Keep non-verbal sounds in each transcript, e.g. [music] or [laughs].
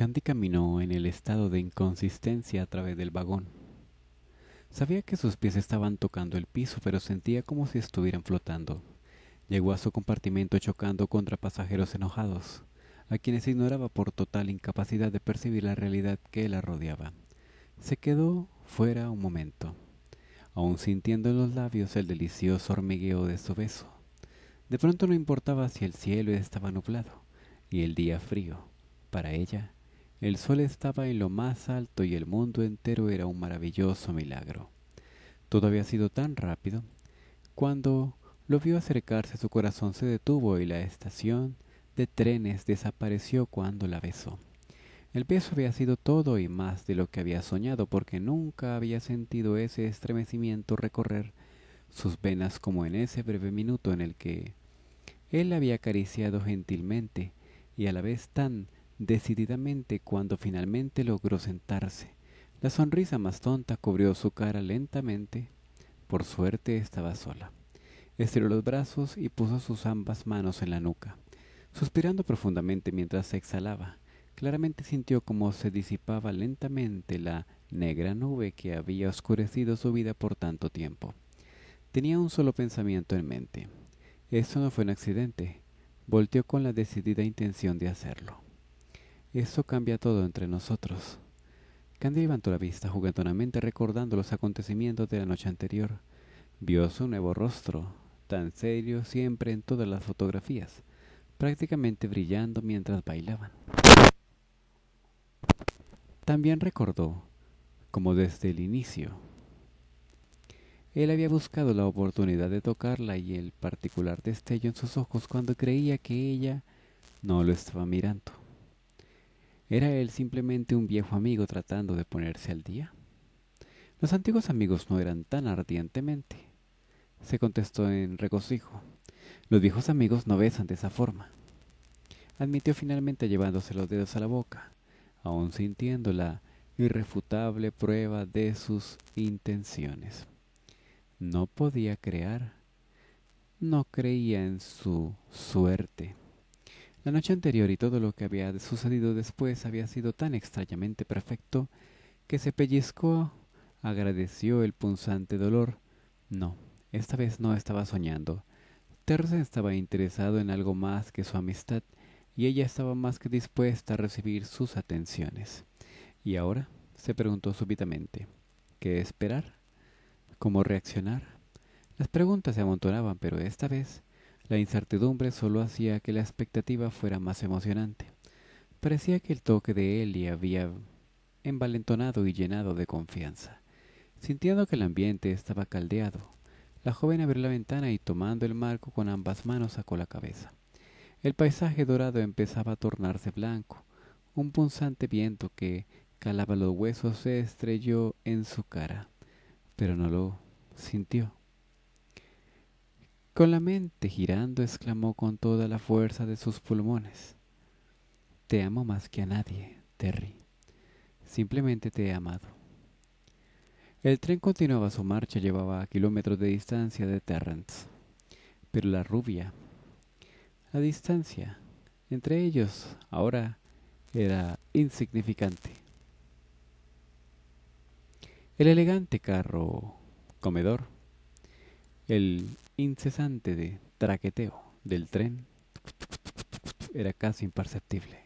Candy caminó en el estado de inconsistencia a través del vagón. Sabía que sus pies estaban tocando el piso, pero sentía como si estuvieran flotando. Llegó a su compartimento chocando contra pasajeros enojados, a quienes ignoraba por total incapacidad de percibir la realidad que la rodeaba. Se quedó fuera un momento, aún sintiendo en los labios el delicioso hormigueo de su beso. De pronto no importaba si el cielo estaba nublado y el día frío. Para ella, el sol estaba en lo más alto y el mundo entero era un maravilloso milagro. Todo había sido tan rápido. Cuando lo vio acercarse, su corazón se detuvo y la estación de trenes desapareció cuando la besó. El beso había sido todo y más de lo que había soñado porque nunca había sentido ese estremecimiento recorrer sus venas como en ese breve minuto en el que él la había acariciado gentilmente y a la vez tan decididamente cuando finalmente logró sentarse. La sonrisa más tonta cubrió su cara lentamente. Por suerte estaba sola. Estiró los brazos y puso sus ambas manos en la nuca, suspirando profundamente mientras se exhalaba. Claramente sintió como se disipaba lentamente la negra nube que había oscurecido su vida por tanto tiempo. Tenía un solo pensamiento en mente. Esto no fue un accidente. Volteó con la decidida intención de hacerlo. Eso cambia todo entre nosotros. Candy levantó la vista juguetonamente recordando los acontecimientos de la noche anterior. Vio su nuevo rostro, tan serio siempre en todas las fotografías, prácticamente brillando mientras bailaban. También recordó, como desde el inicio, él había buscado la oportunidad de tocarla y el particular destello en sus ojos cuando creía que ella no lo estaba mirando. ¿Era él simplemente un viejo amigo tratando de ponerse al día? Los antiguos amigos no eran tan ardientemente, se contestó en regocijo. Los viejos amigos no besan de esa forma, admitió finalmente llevándose los dedos a la boca, aún sintiendo la irrefutable prueba de sus intenciones. No podía crear, no creía en su suerte. La noche anterior y todo lo que había sucedido después había sido tan extrañamente perfecto que se pellizcó, agradeció el punzante dolor. No, esta vez no estaba soñando. Teresa estaba interesado en algo más que su amistad y ella estaba más que dispuesta a recibir sus atenciones. ¿Y ahora? se preguntó súbitamente. ¿Qué esperar? ¿Cómo reaccionar? Las preguntas se amontonaban, pero esta vez la incertidumbre solo hacía que la expectativa fuera más emocionante. Parecía que el toque de él le había envalentonado y llenado de confianza. Sintiendo que el ambiente estaba caldeado, la joven abrió la ventana y tomando el marco con ambas manos sacó la cabeza. El paisaje dorado empezaba a tornarse blanco. Un punzante viento que calaba los huesos se estrelló en su cara, pero no lo sintió. Con la mente girando, exclamó con toda la fuerza de sus pulmones. Te amo más que a nadie, Terry. Simplemente te he amado. El tren continuaba su marcha, llevaba kilómetros de distancia de Terrence. Pero la rubia, la distancia entre ellos ahora era insignificante. El elegante carro comedor, el incesante de traqueteo del tren era casi imperceptible.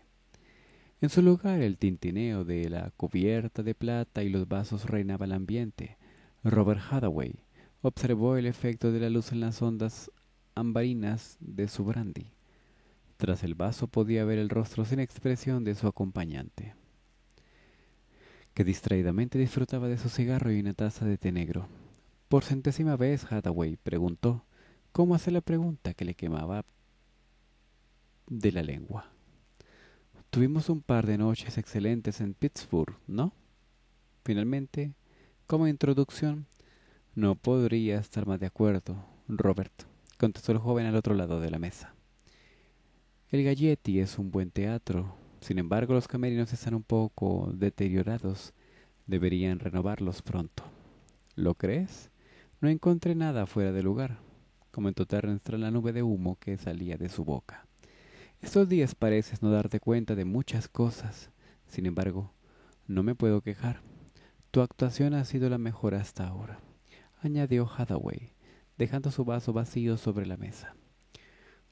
En su lugar el tintineo de la cubierta de plata y los vasos reinaba el ambiente. Robert Hathaway observó el efecto de la luz en las ondas ambarinas de su brandy. Tras el vaso podía ver el rostro sin expresión de su acompañante, que distraídamente disfrutaba de su cigarro y una taza de té negro. Por centésima vez Hathaway preguntó cómo hacer la pregunta que le quemaba de la lengua. Tuvimos un par de noches excelentes en Pittsburgh, ¿no? Finalmente, como introducción, no podría estar más de acuerdo, Robert, contestó el joven al otro lado de la mesa. El Galletti es un buen teatro, sin embargo los camerinos están un poco deteriorados, deberían renovarlos pronto. ¿Lo crees? No encontré nada fuera de lugar, comentó Terrence tras la nube de humo que salía de su boca. Estos días pareces no darte cuenta de muchas cosas. Sin embargo, no me puedo quejar. Tu actuación ha sido la mejor hasta ahora, añadió Hathaway, dejando su vaso vacío sobre la mesa.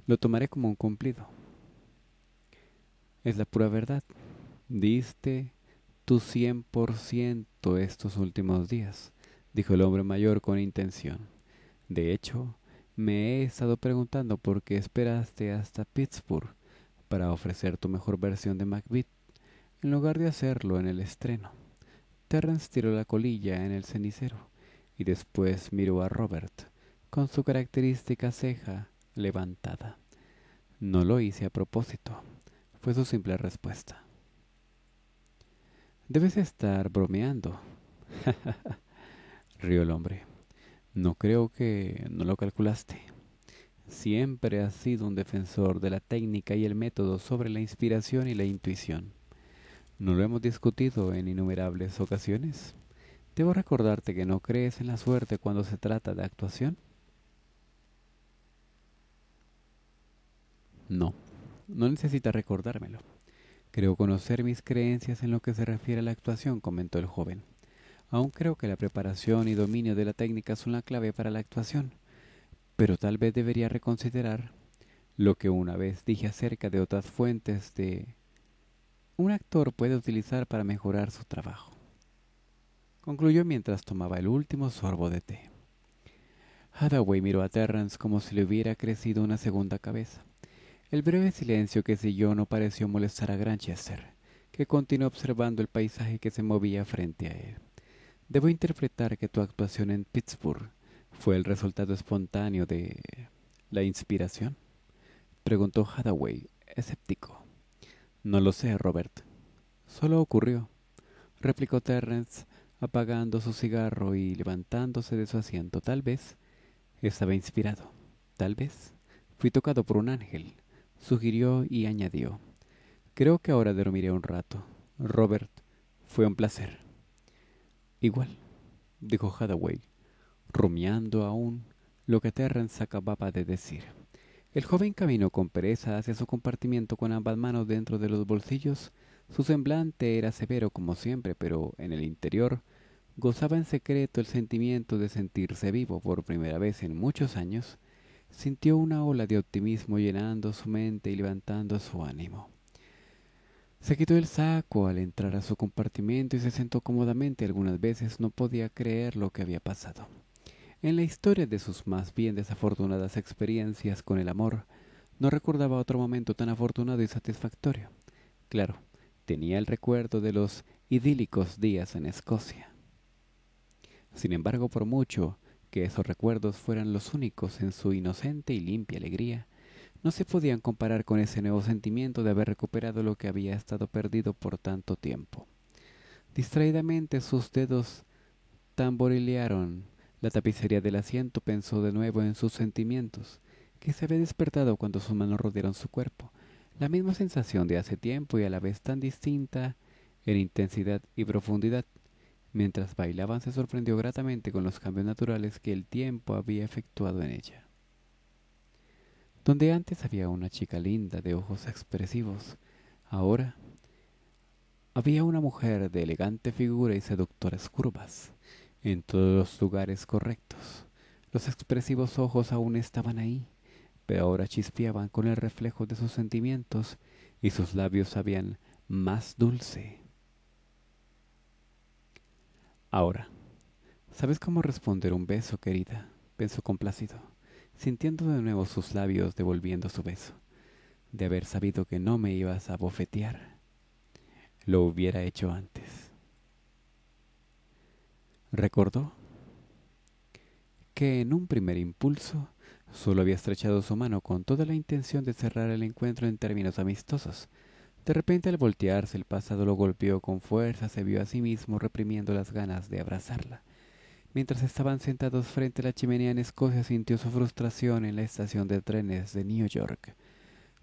Lo tomaré como un cumplido. Es la pura verdad. Diste tu cien por ciento estos últimos días, dijo el hombre mayor con intención. De hecho, me he estado preguntando por qué esperaste hasta Pittsburgh para ofrecer tu mejor versión de Macbeth, en lugar de hacerlo en el estreno. Terrence tiró la colilla en el cenicero y después miró a Robert, con su característica ceja levantada. No lo hice a propósito, fue su simple respuesta. Debes estar bromeando. [laughs] rió el hombre. No creo que no lo calculaste. Siempre has sido un defensor de la técnica y el método sobre la inspiración y la intuición. ¿No lo hemos discutido en innumerables ocasiones? Debo recordarte que no crees en la suerte cuando se trata de actuación. No, no necesitas recordármelo. Creo conocer mis creencias en lo que se refiere a la actuación, comentó el joven. Aún creo que la preparación y dominio de la técnica son la clave para la actuación, pero tal vez debería reconsiderar lo que una vez dije acerca de otras fuentes de un actor puede utilizar para mejorar su trabajo. Concluyó mientras tomaba el último sorbo de té. Hadaway miró a Terrance como si le hubiera crecido una segunda cabeza. El breve silencio que siguió no pareció molestar a Granchester, que continuó observando el paisaje que se movía frente a él. Debo interpretar que tu actuación en Pittsburgh fue el resultado espontáneo de la inspiración, preguntó Hathaway, escéptico. No lo sé, Robert. Solo ocurrió, replicó Terrence, apagando su cigarro y levantándose de su asiento. Tal vez estaba inspirado. Tal vez fui tocado por un ángel, sugirió y añadió. Creo que ahora dormiré un rato. Robert, fue un placer. Igual, dijo Hathaway, rumiando aún lo que Terrence acababa de decir. El joven caminó con pereza hacia su compartimiento con ambas manos dentro de los bolsillos. Su semblante era severo como siempre, pero en el interior gozaba en secreto el sentimiento de sentirse vivo por primera vez en muchos años. Sintió una ola de optimismo llenando su mente y levantando su ánimo. Se quitó el saco al entrar a su compartimento y se sentó cómodamente. Algunas veces no podía creer lo que había pasado. En la historia de sus más bien desafortunadas experiencias con el amor, no recordaba otro momento tan afortunado y satisfactorio. Claro, tenía el recuerdo de los idílicos días en Escocia. Sin embargo, por mucho que esos recuerdos fueran los únicos en su inocente y limpia alegría, no se podían comparar con ese nuevo sentimiento de haber recuperado lo que había estado perdido por tanto tiempo. Distraídamente sus dedos tamborilearon. La tapicería del asiento pensó de nuevo en sus sentimientos, que se había despertado cuando sus manos rodearon su cuerpo. La misma sensación de hace tiempo y a la vez tan distinta en intensidad y profundidad. Mientras bailaban se sorprendió gratamente con los cambios naturales que el tiempo había efectuado en ella. Donde antes había una chica linda de ojos expresivos, ahora había una mujer de elegante figura y seductoras curvas, en todos los lugares correctos. Los expresivos ojos aún estaban ahí, pero ahora chispeaban con el reflejo de sus sentimientos y sus labios sabían más dulce. Ahora, ¿sabes cómo responder un beso, querida? pensó complacido sintiendo de nuevo sus labios devolviendo su beso, de haber sabido que no me ibas a bofetear. Lo hubiera hecho antes. Recordó que en un primer impulso solo había estrechado su mano con toda la intención de cerrar el encuentro en términos amistosos. De repente al voltearse el pasado lo golpeó con fuerza, se vio a sí mismo reprimiendo las ganas de abrazarla Mientras estaban sentados frente a la chimenea en Escocia, sintió su frustración en la estación de trenes de New York,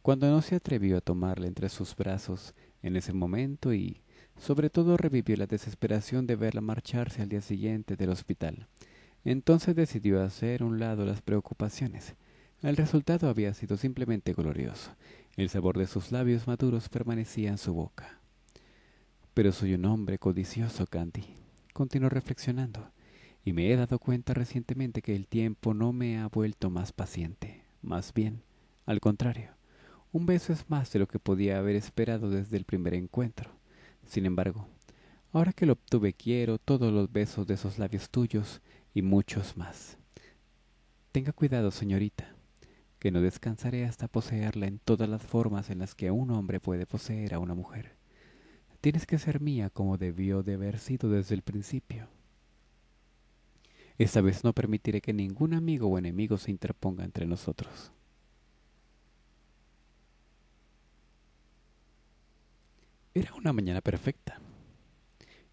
cuando no se atrevió a tomarla entre sus brazos en ese momento y, sobre todo, revivió la desesperación de verla marcharse al día siguiente del hospital. Entonces decidió hacer un lado las preocupaciones. El resultado había sido simplemente glorioso. El sabor de sus labios maduros permanecía en su boca. Pero soy un hombre codicioso, Candy. Continuó reflexionando. Y me he dado cuenta recientemente que el tiempo no me ha vuelto más paciente, más bien, al contrario, un beso es más de lo que podía haber esperado desde el primer encuentro. Sin embargo, ahora que lo obtuve quiero todos los besos de esos labios tuyos y muchos más. Tenga cuidado, señorita, que no descansaré hasta poseerla en todas las formas en las que un hombre puede poseer a una mujer. Tienes que ser mía como debió de haber sido desde el principio. Esta vez no permitiré que ningún amigo o enemigo se interponga entre nosotros. Era una mañana perfecta.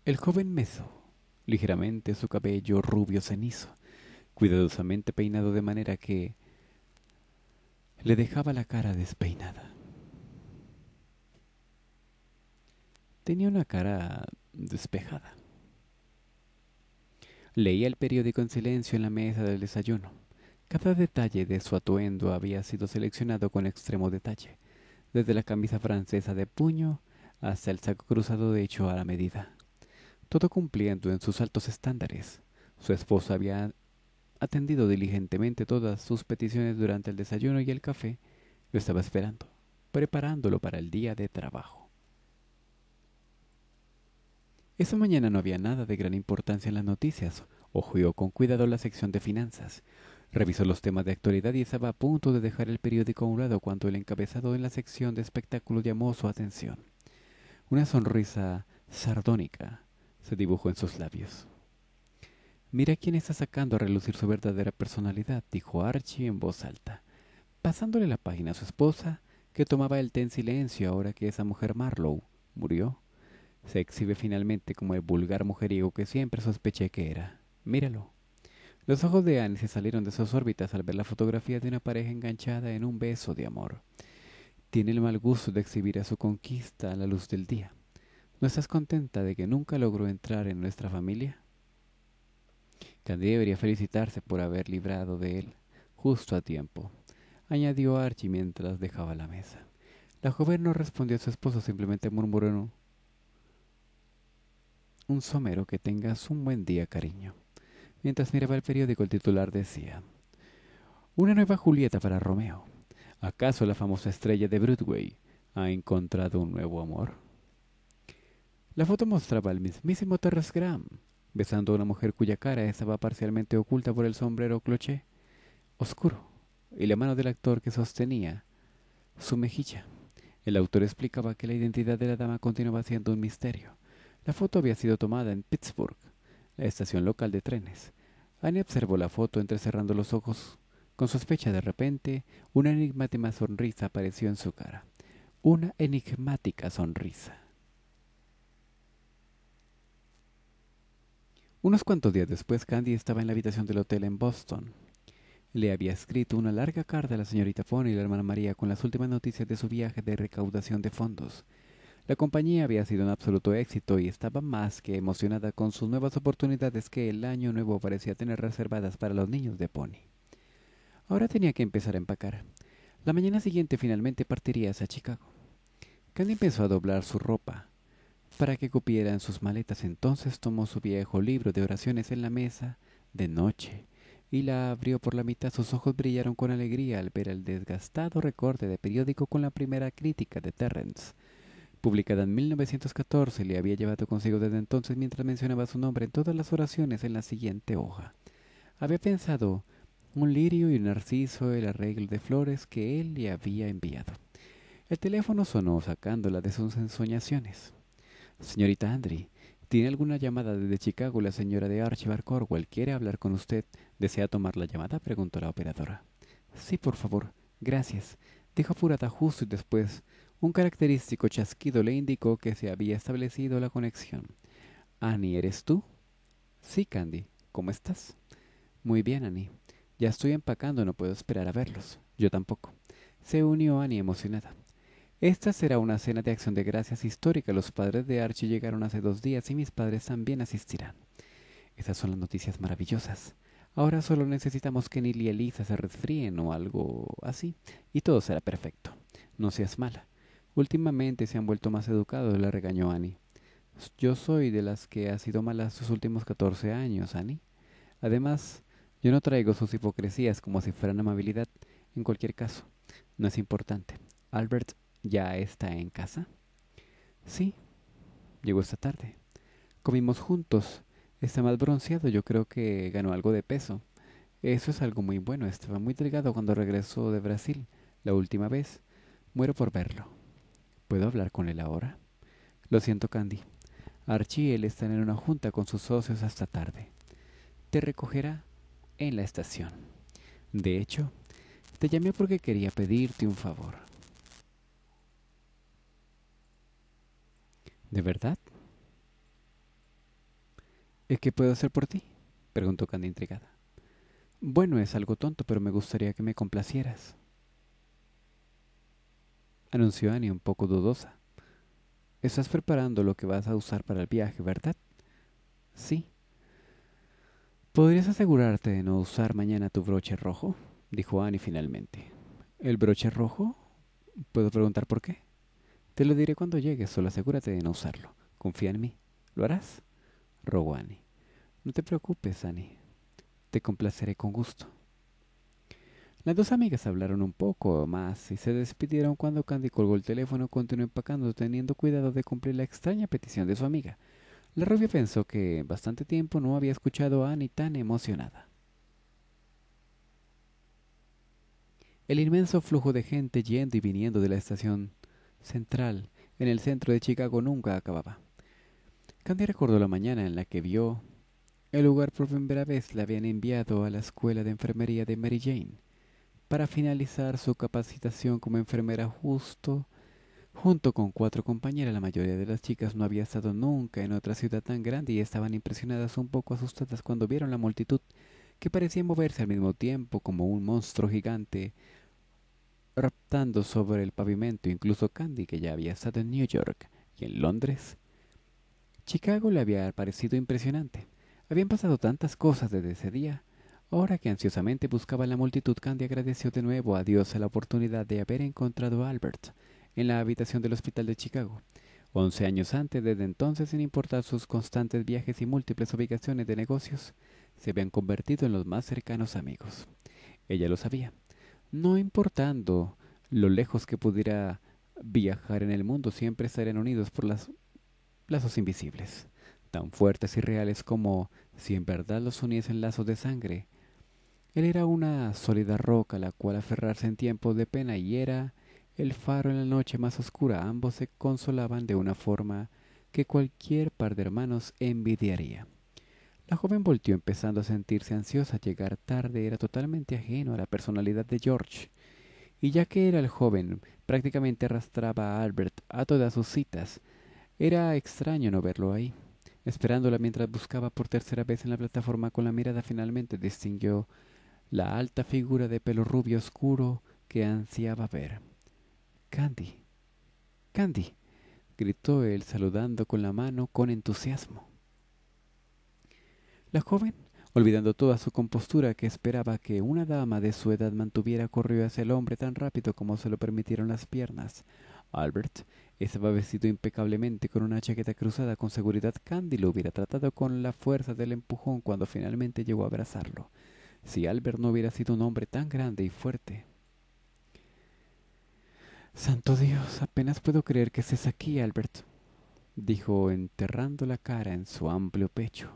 El joven Meso, ligeramente su cabello rubio cenizo, cuidadosamente peinado de manera que le dejaba la cara despeinada. Tenía una cara despejada Leía el periódico en silencio en la mesa del desayuno. Cada detalle de su atuendo había sido seleccionado con extremo detalle, desde la camisa francesa de puño hasta el saco cruzado de hecho a la medida. Todo cumpliendo en sus altos estándares. Su esposa había atendido diligentemente todas sus peticiones durante el desayuno y el café. Lo estaba esperando, preparándolo para el día de trabajo. Esa mañana no había nada de gran importancia en las noticias. Ojeó con cuidado la sección de finanzas. Revisó los temas de actualidad y estaba a punto de dejar el periódico a un lado cuando el encabezado en la sección de espectáculo llamó su atención. Una sonrisa sardónica se dibujó en sus labios. Mira quién está sacando a relucir su verdadera personalidad, dijo Archie en voz alta, pasándole la página a su esposa, que tomaba el té en silencio ahora que esa mujer Marlowe murió se exhibe finalmente como el vulgar mujeriego que siempre sospeché que era. Míralo. Los ojos de Annie se salieron de sus órbitas al ver la fotografía de una pareja enganchada en un beso de amor. Tiene el mal gusto de exhibir a su conquista a la luz del día. ¿No estás contenta de que nunca logró entrar en nuestra familia? Candy debería felicitarse por haber librado de él justo a tiempo, añadió Archie mientras dejaba la mesa. La joven no respondió a su esposo, simplemente murmuró un somero que tengas un buen día, cariño. Mientras miraba el periódico, el titular decía, Una nueva Julieta para Romeo. ¿Acaso la famosa estrella de Broadway ha encontrado un nuevo amor? La foto mostraba al mismísimo Terrence Graham, besando a una mujer cuya cara estaba parcialmente oculta por el sombrero cloche oscuro y la mano del actor que sostenía su mejilla. El autor explicaba que la identidad de la dama continuaba siendo un misterio la foto había sido tomada en Pittsburgh, la estación local de trenes. Annie observó la foto entrecerrando los ojos. Con sospecha de repente, una enigmática sonrisa apareció en su cara. Una enigmática sonrisa. Unos cuantos días después, Candy estaba en la habitación del hotel en Boston. Le había escrito una larga carta a la señorita Fon y la hermana María con las últimas noticias de su viaje de recaudación de fondos. La compañía había sido un absoluto éxito y estaba más que emocionada con sus nuevas oportunidades que el año nuevo parecía tener reservadas para los niños de Pony. Ahora tenía que empezar a empacar. La mañana siguiente finalmente partiría hacia Chicago. Candy empezó a doblar su ropa para que cupieran sus maletas. Entonces tomó su viejo libro de oraciones en la mesa de noche y la abrió por la mitad. Sus ojos brillaron con alegría al ver el desgastado recorte de periódico con la primera crítica de Terrence. Publicada en 1914, le había llevado consigo desde entonces mientras mencionaba su nombre en todas las oraciones en la siguiente hoja. Había pensado un lirio y un narciso, el arreglo de flores que él le había enviado. El teléfono sonó sacándola de sus ensoñaciones. Señorita Andri, ¿tiene alguna llamada desde Chicago la señora de Archibald Corwell? ¿Quiere hablar con usted? ¿Desea tomar la llamada? preguntó la operadora. Sí, por favor. Gracias. Dijo apurada justo y después un característico chasquido le indicó que se había establecido la conexión. Annie, ¿eres tú? Sí, Candy. ¿Cómo estás? Muy bien, Annie. Ya estoy empacando, no puedo esperar a verlos. Yo tampoco. Se unió Annie emocionada. Esta será una cena de acción de gracias histórica. Los padres de Archie llegaron hace dos días y mis padres también asistirán. Esas son las noticias maravillosas. Ahora solo necesitamos que nil y Elisa se resfríen o algo así, y todo será perfecto. No seas mala. Últimamente se han vuelto más educados, le regañó Annie. Yo soy de las que ha sido malas sus últimos 14 años, Annie. Además, yo no traigo sus hipocresías como si fueran amabilidad. En cualquier caso, no es importante. Albert ya está en casa. Sí, llegó esta tarde. Comimos juntos. Está más bronceado, yo creo que ganó algo de peso. Eso es algo muy bueno. Estaba muy delgado cuando regresó de Brasil la última vez. Muero por verlo. ¿Puedo hablar con él ahora? Lo siento, Candy. Archie y él están en una junta con sus socios hasta tarde. Te recogerá en la estación. De hecho, te llamé porque quería pedirte un favor. ¿De verdad? ¿Qué puedo hacer por ti? preguntó Candy intrigada. Bueno, es algo tonto, pero me gustaría que me complacieras anunció Annie un poco dudosa. Estás preparando lo que vas a usar para el viaje, ¿verdad? Sí. ¿Podrías asegurarte de no usar mañana tu broche rojo? dijo Annie finalmente. ¿El broche rojo? ¿Puedo preguntar por qué? Te lo diré cuando llegues, solo asegúrate de no usarlo. Confía en mí. ¿Lo harás? rogó Annie. No te preocupes, Annie. Te complaceré con gusto. Las dos amigas hablaron un poco más y se despidieron cuando Candy colgó el teléfono y continuó empacando teniendo cuidado de cumplir la extraña petición de su amiga. La rubia pensó que en bastante tiempo no había escuchado a Annie tan emocionada. El inmenso flujo de gente yendo y viniendo de la estación central en el centro de Chicago nunca acababa. Candy recordó la mañana en la que vio el lugar por primera vez la habían enviado a la escuela de enfermería de Mary Jane para finalizar su capacitación como enfermera justo junto con cuatro compañeras. La mayoría de las chicas no había estado nunca en otra ciudad tan grande y estaban impresionadas un poco asustadas cuando vieron la multitud que parecía moverse al mismo tiempo como un monstruo gigante raptando sobre el pavimento. Incluso Candy, que ya había estado en New York y en Londres, Chicago le había parecido impresionante. Habían pasado tantas cosas desde ese día Ahora que ansiosamente buscaba la multitud, Candy agradeció de nuevo a Dios la oportunidad de haber encontrado a Albert en la habitación del hospital de Chicago. Once años antes, desde entonces, sin importar sus constantes viajes y múltiples obligaciones de negocios, se habían convertido en los más cercanos amigos. Ella lo sabía. No importando lo lejos que pudiera viajar en el mundo, siempre estarían unidos por los lazos invisibles, tan fuertes y reales como si en verdad los uniesen lazos de sangre él era una sólida roca a la cual aferrarse en tiempos de pena y era el faro en la noche más oscura. Ambos se consolaban de una forma que cualquier par de hermanos envidiaría. La joven volteó empezando a sentirse ansiosa. Llegar tarde era totalmente ajeno a la personalidad de George. Y ya que era el joven, prácticamente arrastraba a Albert a todas sus citas. Era extraño no verlo ahí. Esperándola mientras buscaba por tercera vez en la plataforma con la mirada finalmente distinguió la alta figura de pelo rubio oscuro que ansiaba ver. Candy, Candy, gritó él saludando con la mano con entusiasmo. La joven, olvidando toda su compostura que esperaba que una dama de su edad mantuviera, corrió hacia el hombre tan rápido como se lo permitieron las piernas. Albert estaba vestido impecablemente con una chaqueta cruzada. Con seguridad Candy lo hubiera tratado con la fuerza del empujón cuando finalmente llegó a abrazarlo si Albert no hubiera sido un hombre tan grande y fuerte. Santo Dios, apenas puedo creer que estés aquí, Albert, dijo enterrando la cara en su amplio pecho.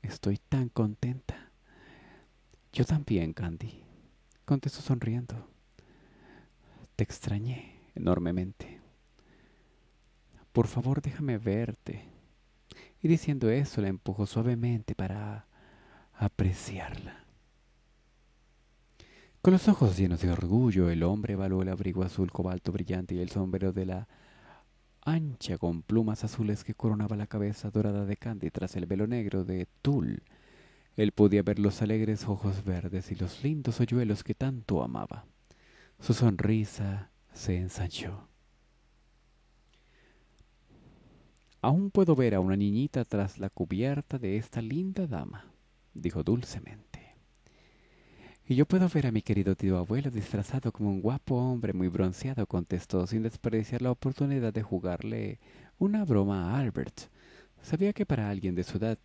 Estoy tan contenta. Yo también, Candy, contestó sonriendo. Te extrañé enormemente. Por favor, déjame verte. Y diciendo eso, la empujó suavemente para apreciarla. Con los ojos llenos de orgullo, el hombre evaluó el abrigo azul cobalto brillante y el sombrero de la ancha con plumas azules que coronaba la cabeza dorada de Candy tras el velo negro de tul. Él podía ver los alegres ojos verdes y los lindos hoyuelos que tanto amaba. Su sonrisa se ensanchó. Aún puedo ver a una niñita tras la cubierta de esta linda dama, dijo dulcemente. Y yo puedo ver a mi querido tío abuelo disfrazado como un guapo hombre muy bronceado, contestó sin desperdiciar la oportunidad de jugarle una broma a Albert. Sabía que para alguien de su edad,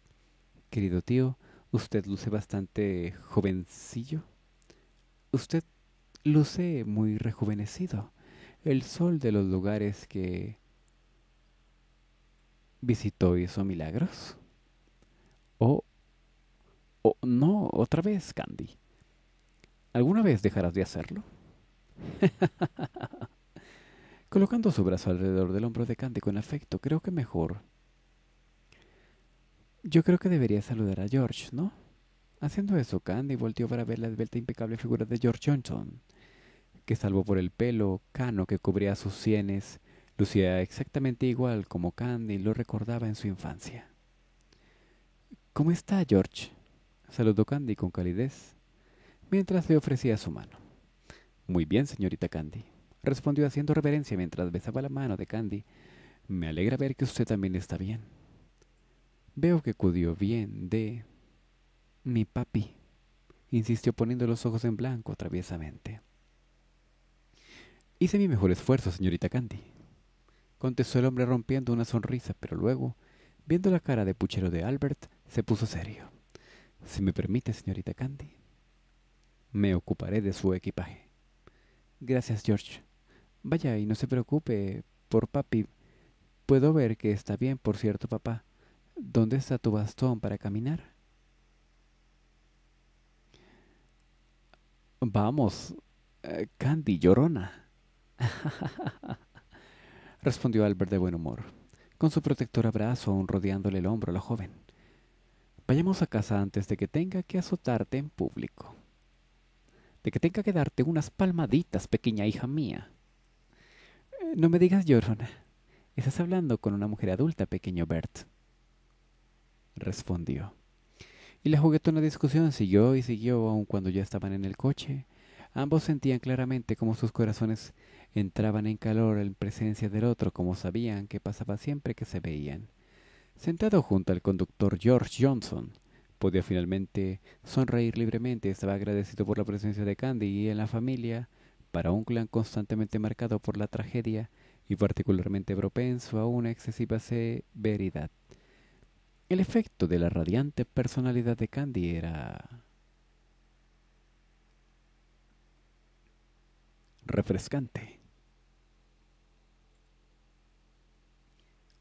querido tío, usted luce bastante jovencillo. Usted luce muy rejuvenecido. El sol de los lugares que visitó hizo milagros. ¿O o no, otra vez, Candy. ¿Alguna vez dejarás de hacerlo? [laughs] Colocando su brazo alrededor del hombro de Candy con afecto, creo que mejor. Yo creo que debería saludar a George, ¿no? Haciendo eso, Candy volteó para ver la esbelta e impecable figura de George Johnson, que salvo por el pelo cano que cubría sus sienes, lucía exactamente igual como Candy lo recordaba en su infancia. ¿Cómo está, George? Saludó Candy con calidez mientras le ofrecía su mano. Muy bien, señorita Candy, respondió haciendo reverencia mientras besaba la mano de Candy. Me alegra ver que usted también está bien. Veo que acudió bien de... mi papi, insistió poniendo los ojos en blanco traviesamente. Hice mi mejor esfuerzo, señorita Candy, contestó el hombre rompiendo una sonrisa, pero luego, viendo la cara de puchero de Albert, se puso serio. Si me permite, señorita Candy, me ocuparé de su equipaje. Gracias, George. Vaya, y no se preocupe por papi. Puedo ver que está bien, por cierto, papá. ¿Dónde está tu bastón para caminar? Vamos, eh, Candy llorona. [laughs] Respondió Albert de buen humor, con su protector abrazo aún rodeándole el hombro a la joven. Vayamos a casa antes de que tenga que azotarte en público de que tenga que darte unas palmaditas, pequeña hija mía. Eh, no me digas llorona. Estás hablando con una mujer adulta, pequeño Bert. Respondió. Y la juguetona discusión siguió y siguió aun cuando ya estaban en el coche. Ambos sentían claramente cómo sus corazones entraban en calor en presencia del otro, como sabían que pasaba siempre que se veían. Sentado junto al conductor George Johnson, podía finalmente sonreír libremente. Estaba agradecido por la presencia de Candy y en la familia, para un clan constantemente marcado por la tragedia y particularmente propenso a una excesiva severidad. El efecto de la radiante personalidad de Candy era... refrescante.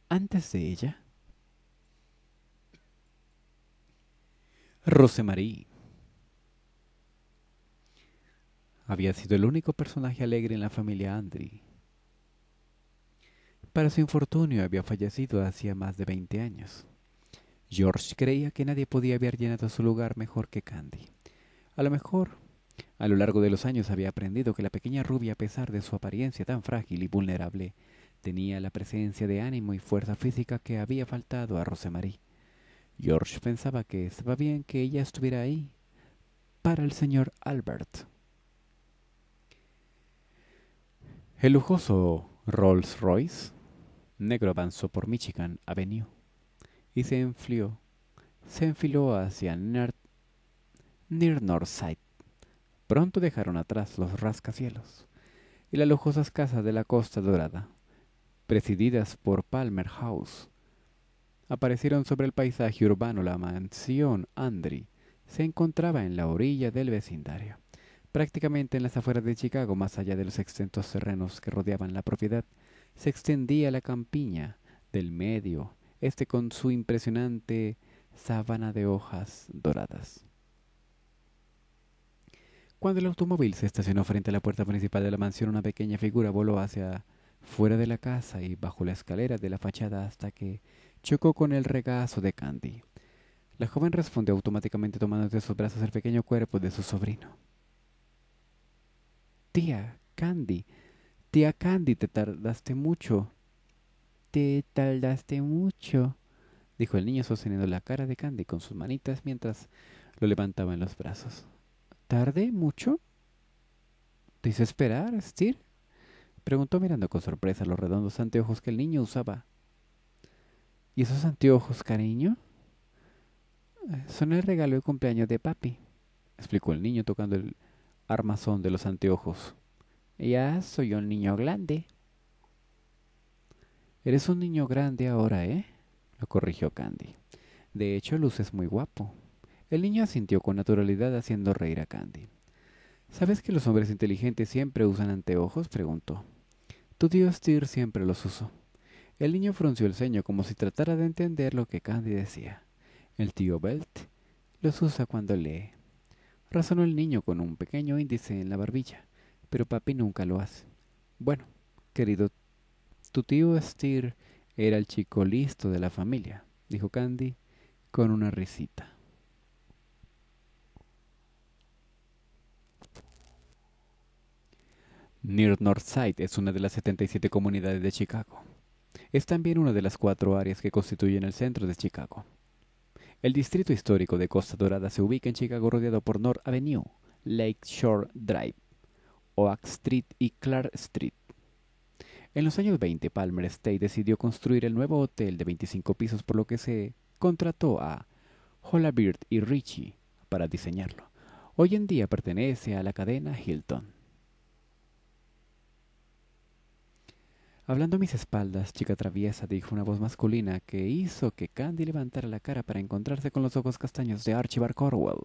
Antes de ella, Rosemarie. Había sido el único personaje alegre en la familia Andri. Para su infortunio había fallecido hacía más de veinte años. George creía que nadie podía haber llenado su lugar mejor que Candy. A lo mejor, a lo largo de los años había aprendido que la pequeña rubia, a pesar de su apariencia tan frágil y vulnerable, tenía la presencia de ánimo y fuerza física que había faltado a Rosemarie. George pensaba que estaba bien que ella estuviera ahí para el señor Albert. El lujoso Rolls Royce negro avanzó por Michigan Avenue y se enfrió, se enfiló hacia Near, Near Northside. Pronto dejaron atrás los rascacielos y las lujosas casas de la Costa Dorada, presididas por Palmer House aparecieron sobre el paisaje urbano. La mansión Andri se encontraba en la orilla del vecindario, prácticamente en las afueras de Chicago, más allá de los extensos terrenos que rodeaban la propiedad. Se extendía la campiña del medio, este con su impresionante sábana de hojas doradas. Cuando el automóvil se estacionó frente a la puerta principal de la mansión, una pequeña figura voló hacia fuera de la casa y bajo la escalera de la fachada hasta que chocó con el regazo de Candy. La joven respondió automáticamente tomando de sus brazos el pequeño cuerpo de su sobrino. Tía, Candy, tía Candy, te tardaste mucho. Te tardaste mucho, dijo el niño sosteniendo la cara de Candy con sus manitas mientras lo levantaba en los brazos. ¿Tarde mucho? ¿Te hice esperar, Preguntó mirando con sorpresa los redondos anteojos que el niño usaba. ¿Y esos anteojos, cariño? Son el regalo de cumpleaños de papi, explicó el niño tocando el armazón de los anteojos. Ya soy un niño grande. Eres un niño grande ahora, ¿eh? lo corrigió Candy. De hecho, luces muy guapo. El niño asintió con naturalidad haciendo reír a Candy. ¿Sabes que los hombres inteligentes siempre usan anteojos? preguntó. Tu tío Steer siempre los usó. El niño frunció el ceño como si tratara de entender lo que Candy decía. El tío Belt los usa cuando lee. Razonó el niño con un pequeño índice en la barbilla, pero papi nunca lo hace. Bueno, querido, tu tío Steer era el chico listo de la familia, dijo Candy con una risita. Near Northside es una de las 77 comunidades de Chicago es también una de las cuatro áreas que constituyen el centro de Chicago. El distrito histórico de Costa Dorada se ubica en Chicago rodeado por North Avenue, Lake Shore Drive, Oak Street y Clark Street. En los años 20, Palmer State decidió construir el nuevo hotel de 25 pisos, por lo que se contrató a Hollabird y Ritchie para diseñarlo. Hoy en día pertenece a la cadena Hilton. Hablando mis espaldas, chica traviesa dijo una voz masculina que hizo que Candy levantara la cara para encontrarse con los ojos castaños de Archibald Corwell.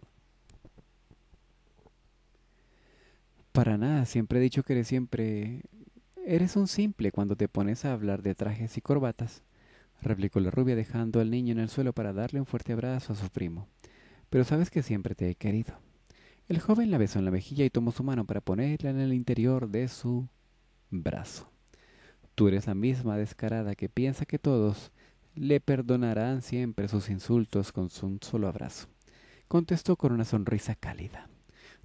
Para nada, siempre he dicho que eres siempre... Eres un simple cuando te pones a hablar de trajes y corbatas, replicó la rubia dejando al niño en el suelo para darle un fuerte abrazo a su primo. Pero sabes que siempre te he querido. El joven la besó en la mejilla y tomó su mano para ponerla en el interior de su brazo. Tú eres la misma descarada que piensa que todos le perdonarán siempre sus insultos con un solo abrazo. Contestó con una sonrisa cálida.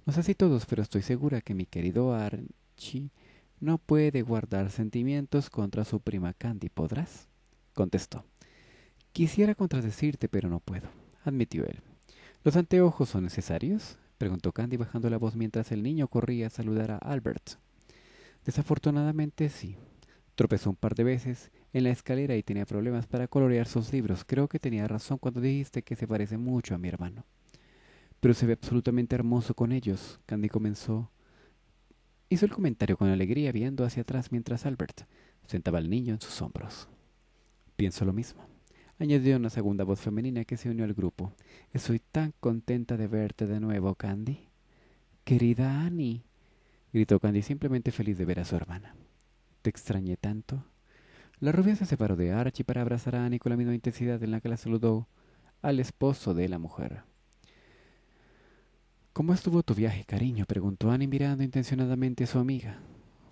No sé si todos, pero estoy segura que mi querido Archie no puede guardar sentimientos contra su prima Candy, ¿podrás? contestó. Quisiera contradecirte, pero no puedo, admitió él. ¿Los anteojos son necesarios? preguntó Candy bajando la voz mientras el niño corría a saludar a Albert. Desafortunadamente sí, Tropezó un par de veces en la escalera y tenía problemas para colorear sus libros. Creo que tenía razón cuando dijiste que se parece mucho a mi hermano. Pero se ve absolutamente hermoso con ellos. Candy comenzó. Hizo el comentario con alegría viendo hacia atrás mientras Albert sentaba al niño en sus hombros. Pienso lo mismo. Añadió una segunda voz femenina que se unió al grupo. Estoy tan contenta de verte de nuevo, Candy. Querida Annie. Gritó Candy simplemente feliz de ver a su hermana. Te extrañé tanto. La rubia se separó de Archie para abrazar a Annie con la misma intensidad en la que la saludó al esposo de la mujer. ¿Cómo estuvo tu viaje, cariño? preguntó Annie mirando intencionadamente a su amiga.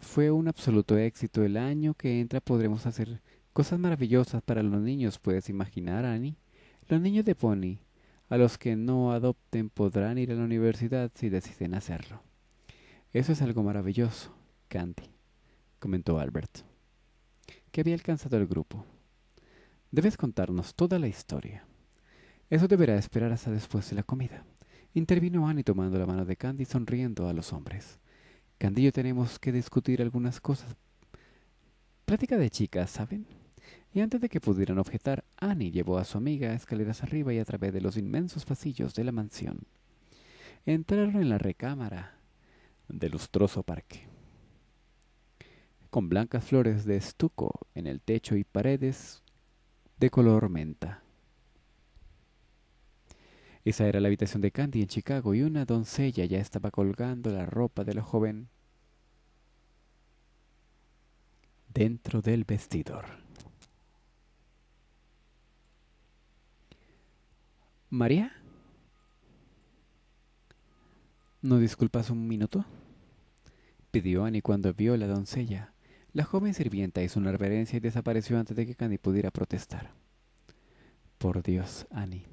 Fue un absoluto éxito. El año que entra podremos hacer cosas maravillosas para los niños, puedes imaginar, Annie. Los niños de Pony, a los que no adopten, podrán ir a la universidad si deciden hacerlo. Eso es algo maravilloso, Candy comentó Albert, que había alcanzado el grupo. Debes contarnos toda la historia. Eso deberá esperar hasta después de la comida, intervino Annie tomando la mano de Candy sonriendo a los hombres. Candy tenemos que discutir algunas cosas. Plática de chicas, ¿saben? Y antes de que pudieran objetar, Annie llevó a su amiga escaleras arriba y a través de los inmensos pasillos de la mansión. Entraron en la recámara del lustroso parque con blancas flores de estuco en el techo y paredes de color menta. Esa era la habitación de Candy en Chicago y una doncella ya estaba colgando la ropa de la joven dentro del vestidor. María, ¿no disculpas un minuto? pidió Annie cuando vio a la doncella. La joven sirvienta hizo una reverencia y desapareció antes de que Candy pudiera protestar. Por Dios, Annie.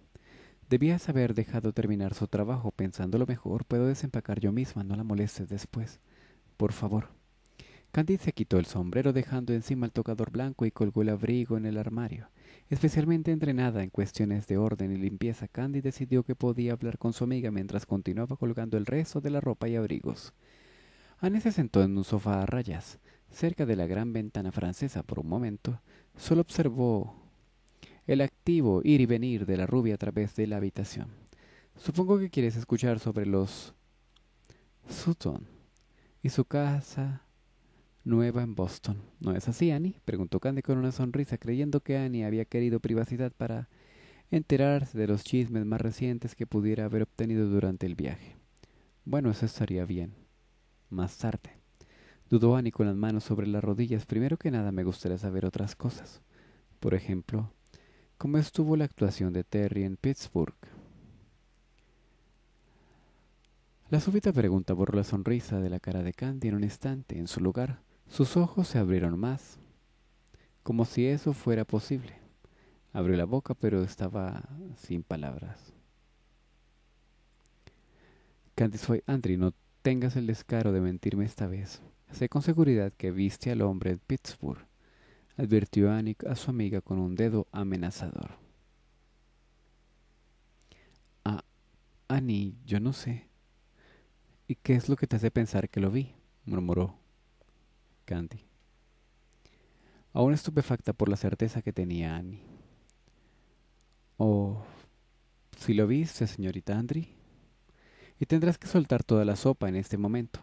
Debías haber dejado terminar su trabajo. pensando lo mejor, puedo desempacar yo misma. No la molestes después. Por favor. Candy se quitó el sombrero dejando encima el tocador blanco y colgó el abrigo en el armario. Especialmente entrenada en cuestiones de orden y limpieza, Candy decidió que podía hablar con su amiga mientras continuaba colgando el resto de la ropa y abrigos. Annie se sentó en un sofá a rayas cerca de la gran ventana francesa por un momento, solo observó el activo ir y venir de la rubia a través de la habitación. Supongo que quieres escuchar sobre los Sutton y su casa nueva en Boston. ¿No es así, Annie? preguntó Candy con una sonrisa, creyendo que Annie había querido privacidad para enterarse de los chismes más recientes que pudiera haber obtenido durante el viaje. Bueno, eso estaría bien. Más tarde. Dudó Annie con las manos sobre las rodillas. Primero que nada me gustaría saber otras cosas. Por ejemplo, ¿cómo estuvo la actuación de Terry en Pittsburgh? La súbita pregunta borró la sonrisa de la cara de Candy en un instante. En su lugar, sus ojos se abrieron más, como si eso fuera posible. Abrió la boca, pero estaba sin palabras. Candy, soy Andri, no tengas el descaro de mentirme esta vez. Sé con seguridad que viste al hombre en Pittsburgh, advirtió Annie a su amiga con un dedo amenazador. Ah, Annie, yo no sé. ¿Y qué es lo que te hace pensar que lo vi? murmuró Candy, aún estupefacta por la certeza que tenía Annie. Oh, si lo viste, señorita Andri, y tendrás que soltar toda la sopa en este momento.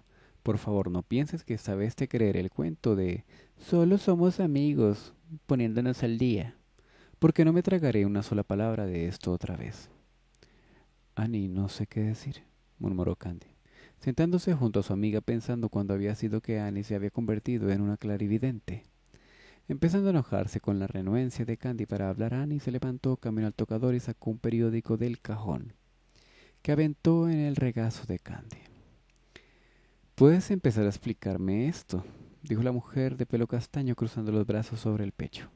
Por favor, no pienses que sabes vez te el cuento de solo somos amigos, poniéndonos al día, porque no me tragaré una sola palabra de esto otra vez. Annie, no sé qué decir, murmuró Candy, sentándose junto a su amiga pensando cuando había sido que Annie se había convertido en una clarividente. Empezando a enojarse con la renuencia de Candy para hablar, Annie se levantó camino al tocador y sacó un periódico del cajón, que aventó en el regazo de Candy. ¿Puedes empezar a explicarme esto? dijo la mujer de pelo castaño cruzando los brazos sobre el pecho.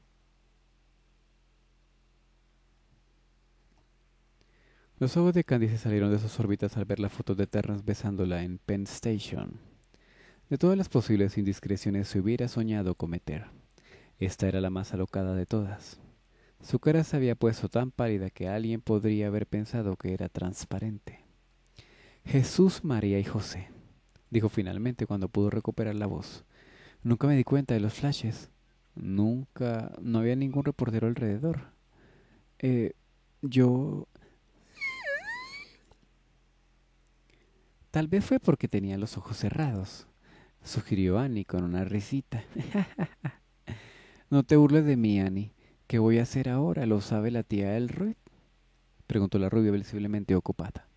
Los ojos de Candy salieron de sus órbitas al ver la foto de Terrence besándola en Penn Station. De todas las posibles indiscreciones se hubiera soñado cometer. Esta era la más alocada de todas. Su cara se había puesto tan pálida que alguien podría haber pensado que era transparente. Jesús, María y José dijo finalmente cuando pudo recuperar la voz. Nunca me di cuenta de los flashes. Nunca... no había ningún reportero alrededor. Eh, yo... Tal vez fue porque tenía los ojos cerrados, sugirió Annie con una risita. [laughs] no te burles de mí, Annie. ¿Qué voy a hacer ahora? ¿Lo sabe la tía Elroy? preguntó la rubia visiblemente ocupada.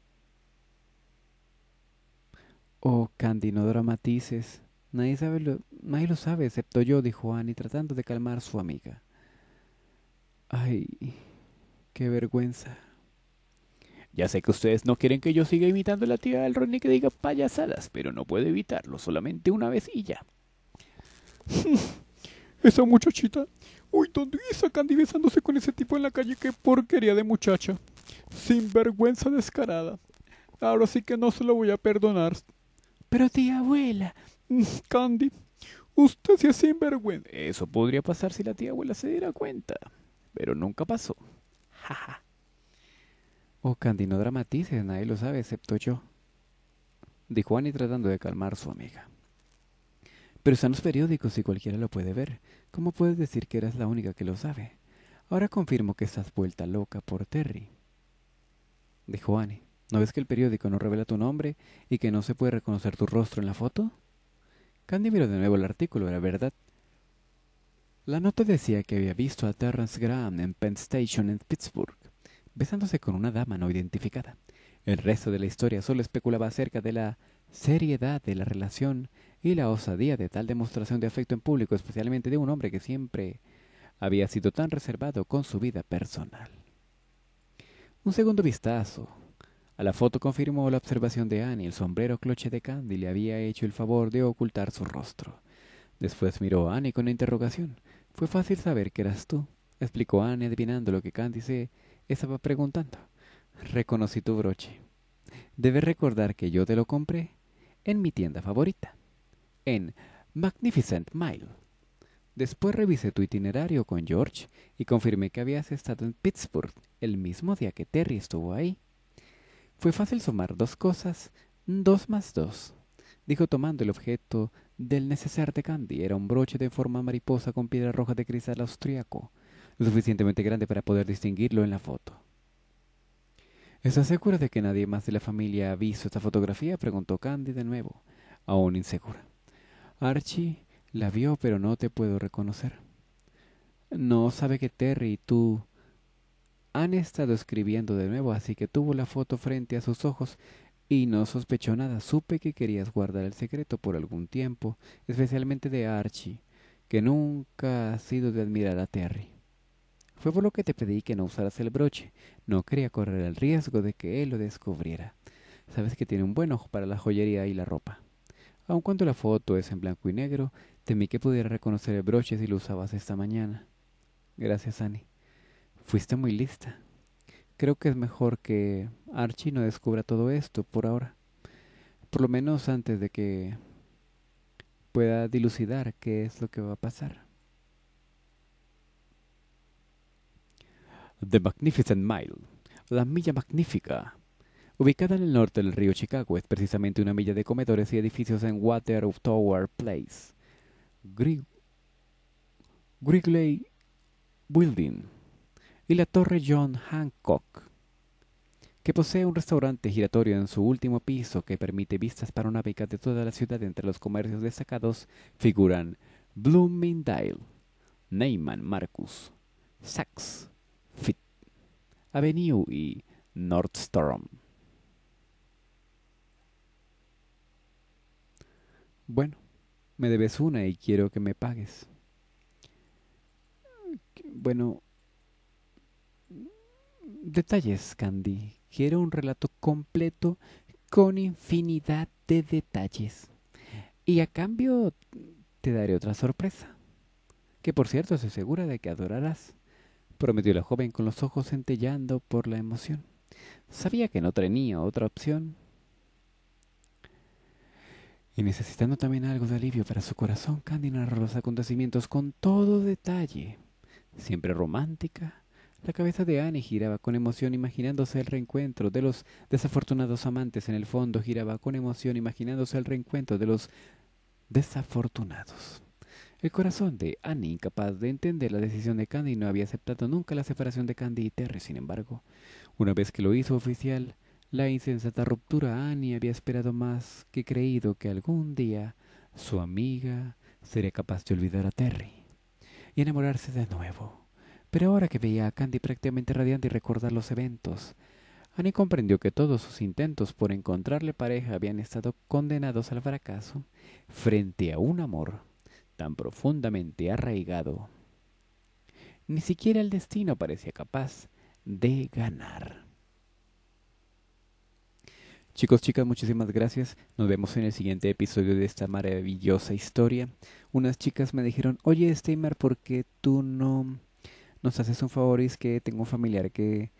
Oh, Candy, no dramatices. Nadie, sabe lo, nadie lo sabe, excepto yo, dijo Annie, tratando de calmar a su amiga. Ay, qué vergüenza. Ya sé que ustedes no quieren que yo siga imitando a la tía del Ronnie que diga payasadas, pero no puedo evitarlo, solamente una vez y ya. [laughs] Esa muchachita. Uy, ¿dónde está Candy besándose con ese tipo en la calle? ¡Qué porquería de muchacha! Sin vergüenza descarada. Ahora sí que no se lo voy a perdonar. Pero tía abuela, [laughs] Candy, usted se sinvergüenza. Eso podría pasar si la tía abuela se diera cuenta. Pero nunca pasó. Jaja. [laughs] oh, Candy, no dramatices, nadie lo sabe excepto yo. Dijo Annie tratando de calmar a su amiga. Pero están los periódicos y cualquiera lo puede ver. ¿Cómo puedes decir que eras la única que lo sabe? Ahora confirmo que estás vuelta loca por Terry. Dijo Annie. ¿No ves que el periódico no revela tu nombre y que no se puede reconocer tu rostro en la foto? Candy miró de nuevo el artículo, era verdad. La nota decía que había visto a Terrence Graham en Penn Station en Pittsburgh, besándose con una dama no identificada. El resto de la historia solo especulaba acerca de la seriedad de la relación y la osadía de tal demostración de afecto en público, especialmente de un hombre que siempre había sido tan reservado con su vida personal. Un segundo vistazo a la foto confirmó la observación de Annie. El sombrero cloche de Candy le había hecho el favor de ocultar su rostro. Después miró a Annie con interrogación. Fue fácil saber que eras tú, explicó Annie adivinando lo que Candy se estaba preguntando. Reconocí tu broche. Debes recordar que yo te lo compré en mi tienda favorita, en Magnificent Mile. Después revisé tu itinerario con George y confirmé que habías estado en Pittsburgh el mismo día que Terry estuvo ahí. Fue fácil sumar dos cosas, dos más dos, dijo tomando el objeto del neceser de Candy. Era un broche de forma mariposa con piedra roja de cristal austriaco, lo suficientemente grande para poder distinguirlo en la foto. ¿Estás segura de que nadie más de la familia ha visto esta fotografía? preguntó Candy de nuevo, aún insegura. Archie la vio, pero no te puedo reconocer. No sabe que Terry y tú han estado escribiendo de nuevo, así que tuvo la foto frente a sus ojos y no sospechó nada. Supe que querías guardar el secreto por algún tiempo, especialmente de Archie, que nunca ha sido de admirar a Terry. Fue por lo que te pedí que no usaras el broche. No quería correr el riesgo de que él lo descubriera. Sabes que tiene un buen ojo para la joyería y la ropa. Aun cuando la foto es en blanco y negro, temí que pudiera reconocer el broche si lo usabas esta mañana. Gracias, Annie. Fuiste muy lista. Creo que es mejor que Archie no descubra todo esto por ahora. Por lo menos antes de que pueda dilucidar qué es lo que va a pasar. The Magnificent Mile, la milla magnífica. Ubicada en el norte del río Chicago, es precisamente una milla de comedores y edificios en Water of Tower Place. Grigley Building y la Torre John Hancock, que posee un restaurante giratorio en su último piso que permite vistas beca de toda la ciudad. Entre los comercios destacados figuran Bloomingdale, Neyman Marcus, Saks, Fit, Avenue y Nordstrom. Bueno, me debes una y quiero que me pagues. Bueno, Detalles, Candy. Quiero un relato completo con infinidad de detalles. Y a cambio te daré otra sorpresa. Que por cierto, se segura de que adorarás, prometió la joven con los ojos centellando por la emoción. Sabía que no tenía otra opción. Y necesitando también algo de alivio para su corazón, Candy narró los acontecimientos con todo detalle, siempre romántica la cabeza de Annie giraba con emoción imaginándose el reencuentro de los desafortunados amantes. En el fondo giraba con emoción imaginándose el reencuentro de los desafortunados. El corazón de Annie, incapaz de entender la decisión de Candy, no había aceptado nunca la separación de Candy y Terry, sin embargo. Una vez que lo hizo oficial, la insensata ruptura, Annie había esperado más que creído que algún día su amiga sería capaz de olvidar a Terry y enamorarse de nuevo. Pero ahora que veía a Candy prácticamente radiante y recordar los eventos, Annie comprendió que todos sus intentos por encontrarle pareja habían estado condenados al fracaso frente a un amor tan profundamente arraigado. Ni siquiera el destino parecía capaz de ganar. Chicos, chicas, muchísimas gracias. Nos vemos en el siguiente episodio de esta maravillosa historia. Unas chicas me dijeron, oye, Steimar, ¿por qué tú no nos haces un favor y es que tengo un familiar que,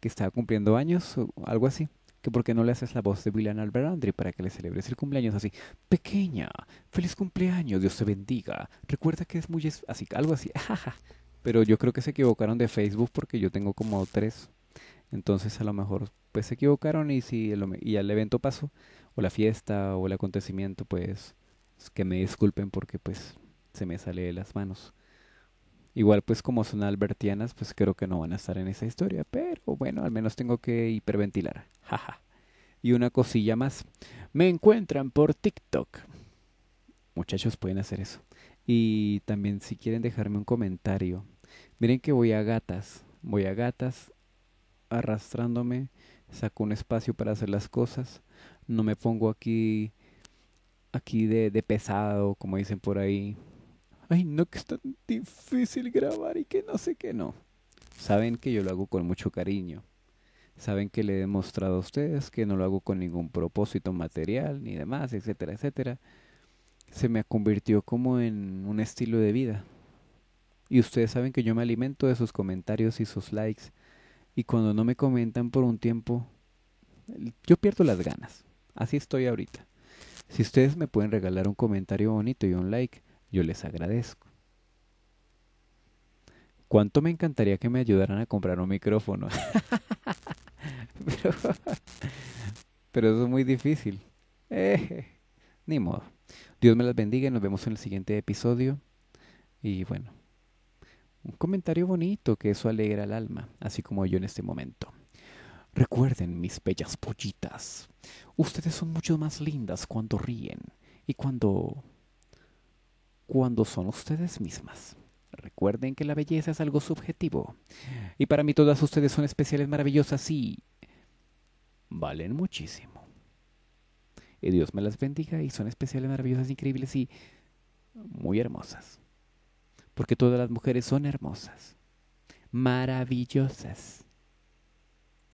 que está cumpliendo años o algo así. Que por qué no le haces la voz de William Alberandri para que le celebres el cumpleaños así. Pequeña, feliz cumpleaños, Dios te bendiga. Recuerda que es muy... así, algo así. [laughs] Pero yo creo que se equivocaron de Facebook porque yo tengo como tres. Entonces a lo mejor pues se equivocaron y si el, el evento pasó, o la fiesta, o el acontecimiento, pues que me disculpen porque pues se me sale de las manos. Igual pues como son albertianas, pues creo que no van a estar en esa historia, pero bueno, al menos tengo que hiperventilar. Jaja. y una cosilla más. Me encuentran por TikTok. Muchachos pueden hacer eso. Y también si quieren dejarme un comentario. Miren que voy a gatas, voy a gatas arrastrándome, saco un espacio para hacer las cosas. No me pongo aquí aquí de, de pesado, como dicen por ahí, ay, no, que es tan difícil grabar y que no sé qué, no. Saben que yo lo hago con mucho cariño. Saben que le he demostrado a ustedes que no lo hago con ningún propósito material ni demás, etcétera, etcétera. Se me ha convirtió como en un estilo de vida. Y ustedes saben que yo me alimento de sus comentarios y sus likes. Y cuando no me comentan por un tiempo, yo pierdo las ganas. Así estoy ahorita. Si ustedes me pueden regalar un comentario bonito y un like, yo les agradezco. ¿Cuánto me encantaría que me ayudaran a comprar un micrófono? [laughs] pero, eso es muy difícil. Eh, ni modo. Dios me las bendiga y nos vemos en el siguiente episodio. Y bueno, un comentario bonito que eso alegra al alma, así como yo en este momento. Recuerden, mis bellas pollitas, ustedes son mucho más lindas cuando ríen y cuando cuando son ustedes mismas. Recuerden que la belleza es algo subjetivo. Y para mí todas ustedes son especiales, maravillosas y valen muchísimo. Y Dios me las bendiga y son especiales, maravillosas, increíbles y muy hermosas. Porque todas las mujeres son hermosas. Maravillosas.